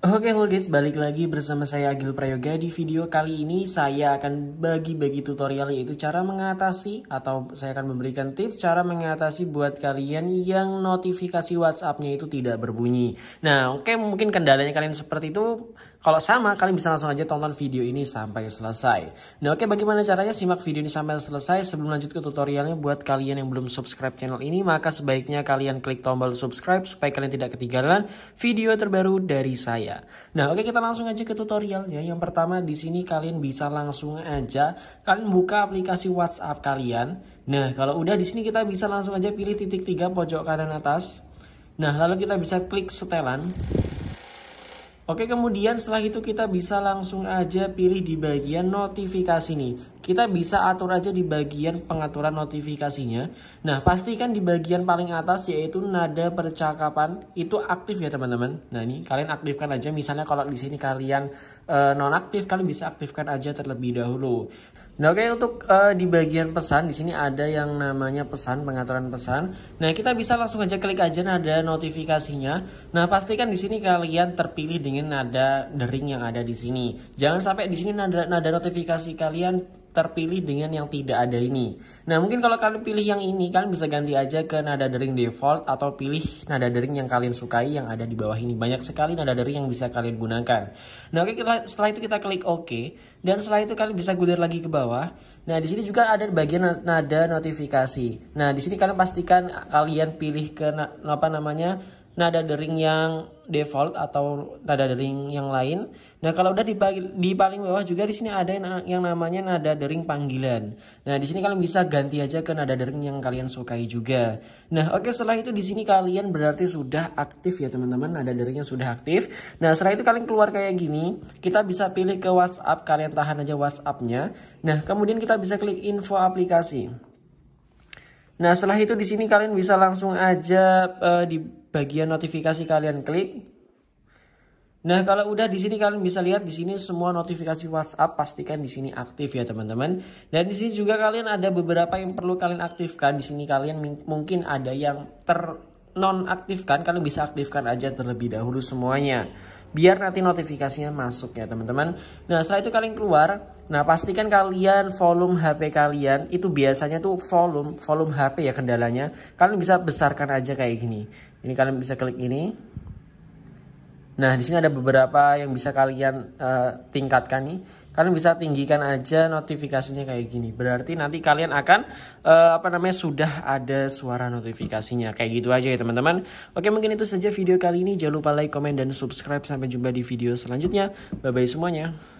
Oke okay, halo guys, balik lagi bersama saya Agil Prayoga. Di video kali ini saya akan bagi-bagi tutorial yaitu cara mengatasi atau saya akan memberikan tips cara mengatasi buat kalian yang notifikasi WhatsApp-nya itu tidak berbunyi. Nah, oke okay, mungkin kendalanya kalian seperti itu kalau sama, kalian bisa langsung aja tonton video ini sampai selesai. Nah oke, bagaimana caranya simak video ini sampai selesai. Sebelum lanjut ke tutorialnya, buat kalian yang belum subscribe channel ini, maka sebaiknya kalian klik tombol subscribe supaya kalian tidak ketinggalan video terbaru dari saya. Nah oke, kita langsung aja ke tutorialnya. Yang pertama di sini kalian bisa langsung aja kalian buka aplikasi WhatsApp kalian. Nah kalau udah di sini kita bisa langsung aja pilih titik tiga pojok kanan atas. Nah lalu kita bisa klik setelan. Oke, kemudian setelah itu kita bisa langsung aja pilih di bagian notifikasi nih kita bisa atur aja di bagian pengaturan notifikasinya. Nah, pastikan di bagian paling atas yaitu nada percakapan itu aktif ya teman-teman. Nah, ini kalian aktifkan aja misalnya kalau di sini kalian e, nonaktif kalian bisa aktifkan aja terlebih dahulu. Nah, oke okay, untuk uh, di bagian pesan di sini ada yang namanya pesan pengaturan pesan. Nah, kita bisa langsung aja klik aja nada notifikasinya. Nah, pastikan di sini kalian terpilih dengan nada dering yang ada di sini. Jangan sampai di sini nada nada notifikasi kalian terpilih dengan yang tidak ada ini. Nah mungkin kalau kalian pilih yang ini, kalian bisa ganti aja ke nada dering default atau pilih nada dering yang kalian sukai yang ada di bawah ini. Banyak sekali nada dering yang bisa kalian gunakan. Nah oke okay, setelah itu kita klik OK dan setelah itu kalian bisa gulir lagi ke bawah. Nah di sini juga ada bagian nada notifikasi. Nah di sini kalian pastikan kalian pilih ke apa namanya nada dering yang default atau nada dering yang lain. Nah, kalau udah di, di paling bawah juga di sini ada yang, yang namanya nada dering panggilan. Nah, di sini kalian bisa ganti aja ke nada dering yang kalian sukai juga. Nah, oke okay, setelah itu di sini kalian berarti sudah aktif ya teman-teman, nada deringnya sudah aktif. Nah, setelah itu kalian keluar kayak gini, kita bisa pilih ke WhatsApp, kalian tahan aja WhatsApp-nya. Nah, kemudian kita bisa klik info aplikasi. Nah, setelah itu di sini kalian bisa langsung aja uh, di bagian notifikasi kalian klik. Nah, kalau udah di sini kalian bisa lihat di sini semua notifikasi WhatsApp pastikan di sini aktif ya, teman-teman. Dan di sini juga kalian ada beberapa yang perlu kalian aktifkan. Di sini kalian mungkin ada yang ter nonaktifkan, kalian bisa aktifkan aja terlebih dahulu semuanya biar nanti notifikasinya masuk ya teman-teman. Nah setelah itu kalian keluar, nah pastikan kalian volume HP kalian itu biasanya tuh volume volume HP ya kendalanya. Kalian bisa besarkan aja kayak gini. Ini kalian bisa klik ini, Nah, di sini ada beberapa yang bisa kalian uh, tingkatkan nih. Kalian bisa tinggikan aja notifikasinya kayak gini. Berarti nanti kalian akan uh, apa namanya sudah ada suara notifikasinya kayak gitu aja ya, teman-teman. Oke, mungkin itu saja video kali ini. Jangan lupa like, komen dan subscribe. Sampai jumpa di video selanjutnya. Bye bye semuanya.